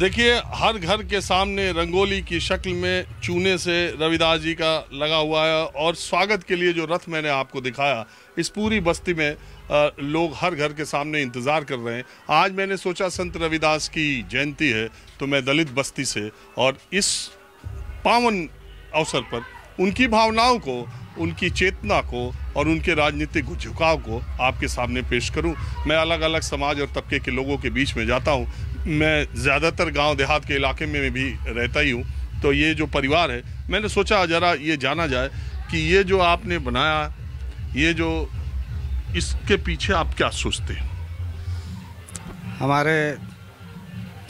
देखिए हर घर के सामने रंगोली की शक्ल में चूने से रविदास जी का लगा हुआ है और स्वागत के लिए जो रथ मैंने आपको दिखाया इस पूरी बस्ती में आ, लोग हर घर के सामने इंतज़ार कर रहे हैं आज मैंने सोचा संत रविदास की जयंती है तो मैं दलित बस्ती से और इस पावन अवसर पर उनकी भावनाओं को उनकी चेतना को और उनके राजनीतिक झुकाव को आपके सामने पेश करूं मैं अलग अलग समाज और तबके के लोगों के बीच में जाता हूं मैं ज़्यादातर गांव देहात के इलाके में भी रहता ही हूँ तो ये जो परिवार है मैंने सोचा ज़रा ये जाना जाए कि ये जो आपने बनाया ये जो इसके पीछे आप क्या सोचते हैं हमारे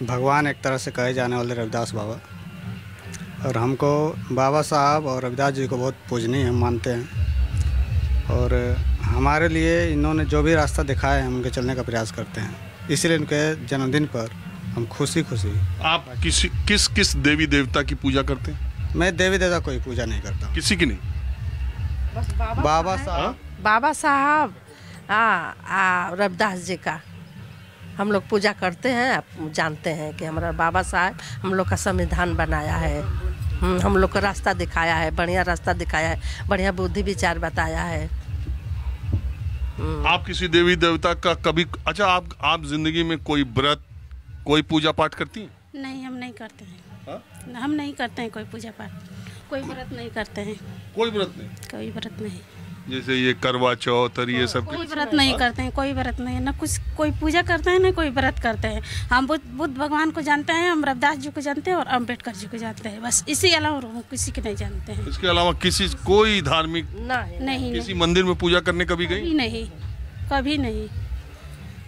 भगवान एक तरह से कहे जाने वाले रविदास बाबा और हमको बाबा साहब और रविदास जी को बहुत पूजनीय हम मानते हैं और हमारे लिए इन्होंने जो भी रास्ता दिखाया है हम उनके चलने का प्रयास करते हैं इसलिए उनके जन्मदिन पर हम खुशी खुशी आप किसी किस किस देवी देवता की पूजा करते हैं मैं देवी देवता कोई पूजा नहीं करता किसी की नहीं बस बाबा साहब बाबा साहब हाँ, हाँ, रविदास जी का हम लोग पूजा करते हैं आप जानते हैं कि हमारा बाबा साहब हम लोग का संविधान बनाया है हम्म, हम लोग का रास्ता दिखाया है बढ़िया रास्ता दिखाया है बढ़िया बुद्धि विचार बताया है आप किसी देवी देवता का कभी अच्छा आप आप जिंदगी में कोई व्रत कोई पूजा पाठ करती हैं नहीं हम नहीं करते हैं हा? हम नहीं करते हैं कोई पूजा पाठ कोई व्रत नहीं करते हैं कोई व्रत नहीं कोई व्रत नहीं जैसे ये करवा चौथ और ये हाँ, सब कोई व्रत नहीं हाँ। करते हैं कोई व्रत नहीं है ना कुछ कोई पूजा करते हैं ना कोई व्रत करते हैं हम बुद्ध बुद्ध भगवान को जानते हैं हम रविदास जी को जानते हैं और अम्बेडकर जी को जानते हैं बस इसी अलावा किसी के नहीं जानते हैं इसके अलावा किसी कोई धार्मिक नहीं किसी मंदिर में पूजा करने कभी गई नहीं कभी नहीं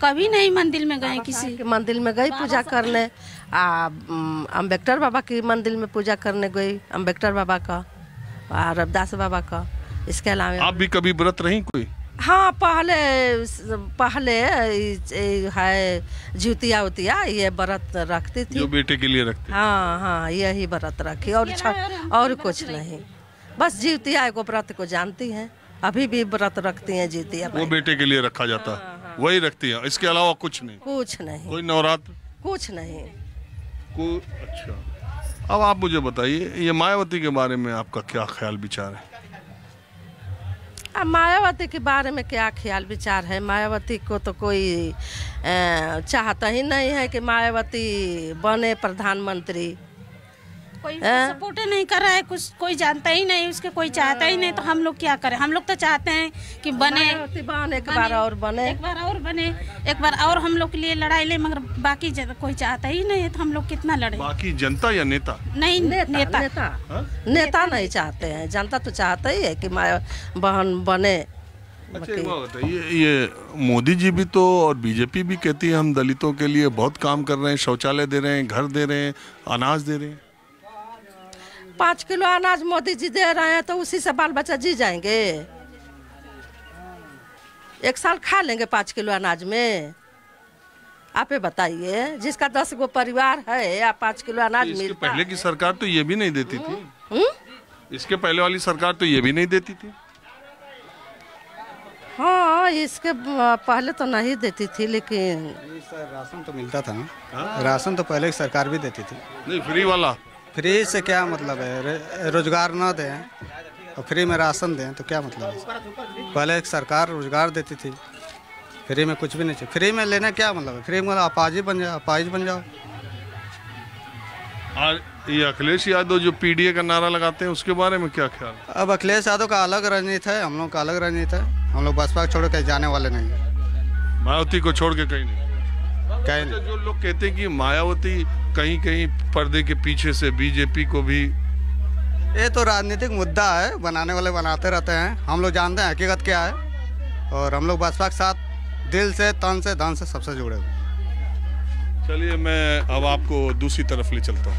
कभी नहीं मंदिर में गए किसी मंदिर में गई पूजा करने अम्बेडकर बाबा की मंदिर में पूजा करने गई अम्बेडकर बाबा का रविदास बाबा का इसके अलावा आप भी कभी व्रत रही कोई हाँ पहले पहले है जुतिया उतिया ये व्रत रखती थी जो बेटे के लिए रखती हाँ हाँ यही व्रत रखी और और कुछ नहीं बस जीवतिया को व्रत को जानती हैं अभी भी व्रत रखती हैं जीतिया वो बेटे के लिए रखा जाता है हाँ, हाँ। वही रखती है इसके अलावा कुछ नहीं कुछ नहीं कोई नवरात्र कुछ नहीं अच्छा अब आप मुझे बताइए ये मायावती के बारे में आपका क्या ख्याल विचार है मायावती के बारे में क्या ख्याल विचार है मायावती को तो कोई चाहता ही नहीं है कि मायावती बने प्रधानमंत्री कोई सपोर्ट हाँ। नहीं कर रहा है कुछ कोई जानता ही नहीं उसके कोई चाहता ही नहीं तो हम लोग क्या करें हम लोग तो चाहते हैं कि बने एक बार और बने एक बार और बने एक बार और हम लोग के लिए लड़ाई ले मगर बाकी कोई चाहता ही नहीं है तो हम लोग कितना लड़े बाकी जनता या नेता नहीं नेता नेता हाँ? नेता नहीं चाहते हैं जनता तो चाहता ही है कि माया बहन बने अच्छा, ये ये मोदी जी भी तो और बीजेपी भी कहती है हम दलितों के लिए बहुत काम कर रहे हैं शौचालय दे रहे हैं घर दे रहे हैं अनाज दे रहे हैं पाँच किलो अनाज मोदी जी दे रहे हैं तो उसी से बाल बच्चा जी जाएंगे एक साल खा लेंगे पाँच किलो अनाज में आप बताइए जिसका दस गो परिवार है या पाँच किलो अनाज मिलता पहले की सरकार तो ये भी नहीं देती थी हुँ? इसके पहले वाली सरकार तो ये भी नहीं देती थी हाँ इसके पहले तो नहीं देती थी लेकिन सर राशन तो मिलता था ना हाँ? राशन तो पहले की सरकार भी देती थी नहीं फ्री वाला फ्री से क्या मतलब है रोजगार ना दें और फ्री में राशन दें तो क्या मतलब है पहले एक सरकार रोजगार देती थी फ्री में कुछ भी नहीं फ्री में लेना क्या मतलब है फ्री में अपाजी बन जाओ अपाइज बन जाओ और ये अखिलेश यादव जो पीडीए का नारा लगाते हैं उसके बारे में क्या ख्याल अब अखिलेश यादव का अलग रणनीति है हम लोग का अलग रणनीति है हम लोग बसपा छोड़ कहीं जाने वाले नहीं मायावती को छोड़ के कहीं नहीं कह जो लोग कहते हैं कि मायावती कहीं कहीं पर्दे के पीछे से बीजेपी को भी ये तो राजनीतिक मुद्दा है बनाने वाले बनाते रहते हैं हम लोग जानते हैं हकीकत क्या है और हम लोग बसपा के साथ दिल से तन से धन से सबसे जुड़े हुए चलिए मैं अब आपको दूसरी तरफ ले चलता हूँ